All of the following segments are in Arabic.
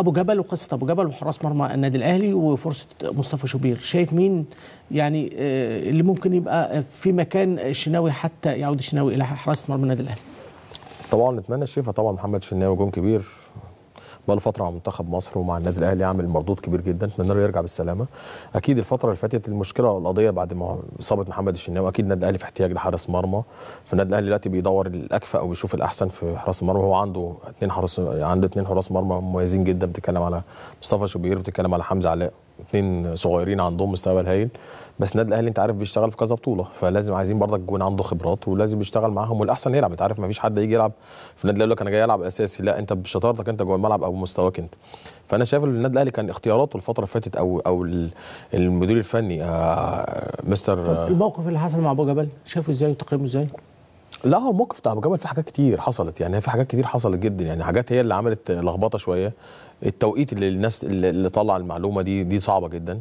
ابو جبل وقصه ابو جبل وحراس مرمى النادي الاهلي وفرصه مصطفى شوبير شايف مين يعني آه، اللي ممكن يبقى في مكان الشناوي حتى يعود الشناوي الى حراسه مرمى النادي الاهلي طبعا نتمنى الشفاء طبعا محمد شناوي جون كبير بقى له فتره مع منتخب مصر ومع النادي الاهلي عامل مردود كبير جدا اتمنى له يرجع بالسلامه اكيد الفتره اللي فاتت المشكله والقضيه بعد ما اصابه محمد الشناوي اكيد النادي الاهلي في احتياج لحارس مرمى فالنادي الاهلي دلوقتي بيدور الاكفأ او الاحسن في حراس المرمى هو عنده اثنين حراس عنده اثنين حراس مرمى مميزين جدا بتتكلم على مصطفى شوبير بتتكلم على حمزه علاء اثنين صغيرين عندهم مستقبل هايل بس النادي الاهلي انت عارف بيشتغل في كذا بطوله فلازم عايزين برضك يكون عنده خبرات ولازم يشتغل معاهم والاحسن يلعب انت عارف ما فيش حد يجي يلعب في النادي الاهلي انا جاي العب اساسي لا انت بشطارتك انت جوه الملعب او بمستواك انت فانا شايف ان النادي الاهلي كان اختياراته الفتره اللي فاتت او او المدير الفني آه مستر آه، الموقف اللي حصل مع ابو جبل شافه ازاي وتقييمه ازاي؟ لا هو الموقف بتاع ابو جبل في حاجات كتير حصلت يعني في حاجات كتير حصلت جدا يعني حاجات هي اللي عملت لخبطه شويه التوقيت اللي الناس اللي طلع المعلومه دي دي صعبه جدا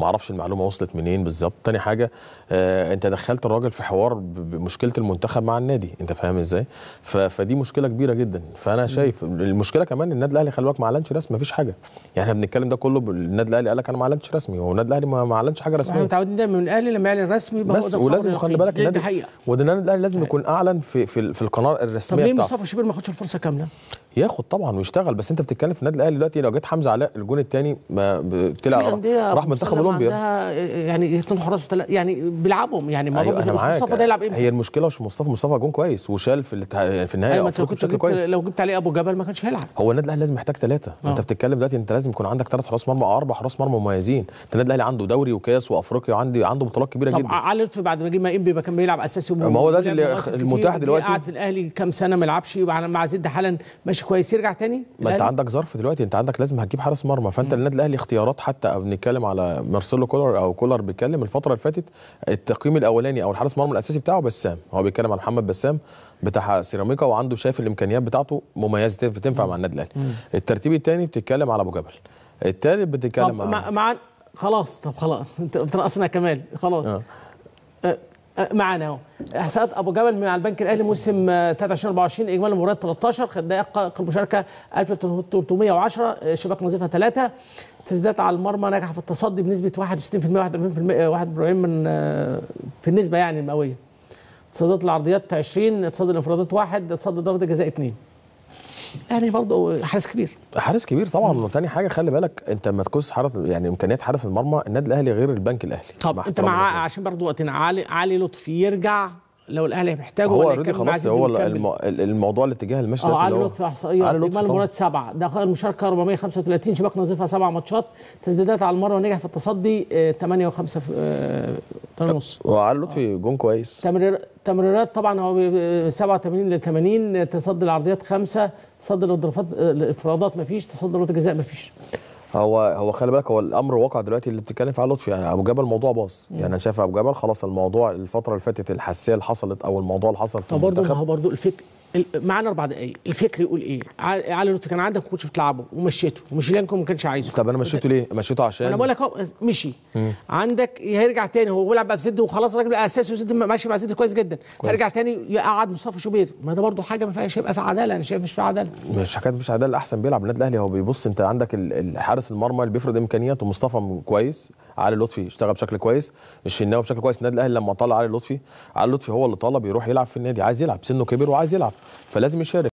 ما اعرفش المعلومه وصلت منين بالظبط تاني حاجه آه انت دخلت الراجل في حوار بمشكله المنتخب مع النادي انت فاهم ازاي فدي مشكله كبيره جدا فانا شايف المشكله كمان النادي الاهلي خلي بالك ما اعلنش رسمي مفيش حاجه يعني احنا بنتكلم ده كله النادي الاهلي قال لك انا ما اعلنش رسمي هو النادي الاهلي ما اعلنش حاجه رسميه احنا يعني متعودين دايما من الاهلي لما يعلن رسمي بس ولازم خلي بالك النادي وده النادي الاهلي لازم طيب. يكون اعلن في في, في القناه الرسميه طب ليه مصطفى شبير ما خدش الفرصه كامله ياخد طبعا ويشتغل بس انت بتتكلم في النادي الاهلي دلوقتي لو جيت حمزه علاء الجون الثاني ما بتلعب راح منتخب اولمبيا آه، يعني اثنين حراس يعني بيلعبهم يعني ما أيوة مش مصطفى ده يلعب امتى هي المشكله مش مصطفى مصطفى جون كويس وشال في التع... في النهايه أيوة كنت جبت كويس لو جبت عليه ابو جبل ما كانش هيلعب هو النادي الاهلي لازم محتاج ثلاثه آه. انت بتتكلم دلوقتي انت لازم يكون عندك ثلاث حراس مرمى او اربع حراس مرمى مميزين انت النادي الاهلي عنده دوري وكاس وافريقيا وعندي عنده بطولات كبيره جدا طب علي لطفي بعد ما جه ما امبي كان بيلعب اساسي ما هو ده اللي المتاح دلوقتي قاعد في الاهلي كام سنه ما لعبش مع زيد حالا ماشي مش كويس يرجع تاني ما انت عندك ظرف دلوقتي انت عندك لازم هتجيب حارس مرمى فانت النادي الاهلي اختيارات حتى او بنتكلم على مارسيلو كولر او كولر بيتكلم الفتره اللي فاتت التقييم الاولاني او الحارس مرمى الاساسي بتاعه بسام هو بيتكلم عن محمد بسام بتاع سيراميكا وعنده شايف الامكانيات بتاعته مميزه تنفع مع النادي الاهلي الترتيب الثاني بتتكلم على ابو جبل الثالث بتتكلم مع مع خلاص طب خلاص انت بترقصنا كمال خلاص آه. آه، معانا اهو سعد ابو جبل من على البنك الاهلي موسم 23 24 اجمالي المباريات 13 خد دقائق المشاركه 1310 شباك نظيفه 3 تسديدات على المرمى نجح في التصدي بنسبه 61% 41% 41% من آه، في النسبه يعني المئويه تصديات العرضيات 20 تصدي الانفرادات 1 تصدي ضربه الجزاء 2 يعني برضه حارس كبير حارس كبير طبعا وثاني حاجه خلي بالك انت لما تكوز حارس يعني امكانيات حارس المرمى النادي الاهلي غير البنك الاهلي طب انت مع عشان برضه وقتنا علي علي لطفي يرجع لو الاهلي محتاجه هو اوريدي خلاص هو الموضوع الاتجاه المشي هو آه، علي لطفي احصائيه اجمال المباريات سبعه ده المشاركه 435 شباك نظيفها سبع ماتشات تسديدات على المرمى ونجح في التصدي 8 و5 ونص وعلي لطفي آه. جون كويس تمرير تمريرات طبعا هو 87 ل 80 تصدي العرضيات خمسه تصدي الانفرادات آه، مفيش تصدي ضربات الجزاء مفيش هو هو خلي بالك هو الامر واقع دلوقتي اللي بتتكلم فيه لطفي يعني ابو جبل الموضوع باص يعني انا شايف ابو جبل خلاص الموضوع الفتره اللي فاتت الحساسيه اللي حصلت او الموضوع اللي حصل في طب برضه ما هو برضه الفكر معانا اربع دقائق الفكر يقول ايه علي لطفي كان عندك كنت بتلعبه ومشيته ومشيلانكو ما كانش عايزه طب انا مشيته ليه مشيته عشان انا بقول لك اهو مشي مم. عندك هيرجع تاني هو بيلعب بقى في زد وخلاص الراجل بقى اساسي وزد ماشي مع زد كويس جدا كويس. هيرجع تاني يقعد مصطفى شوبير ما ده برده حاجه ما فيهاش يبقى في عداله انا شايف مش في عداله مش حكايه مش عداله احسن بيلعب النادي الاهلي هو بيبص انت عندك الحارس المرمى اللي بيفرض امكانياته مصطفى كويس علي لطفي اشتغل بشكل كويس الشناوي بشكل كويس النادي الاهلي لما طلع علي لطفي علي لطفي هو اللي طلب يروح يلعب في النادي عايز يلعب سنه كبر وعايز يلعب فلازم يشارك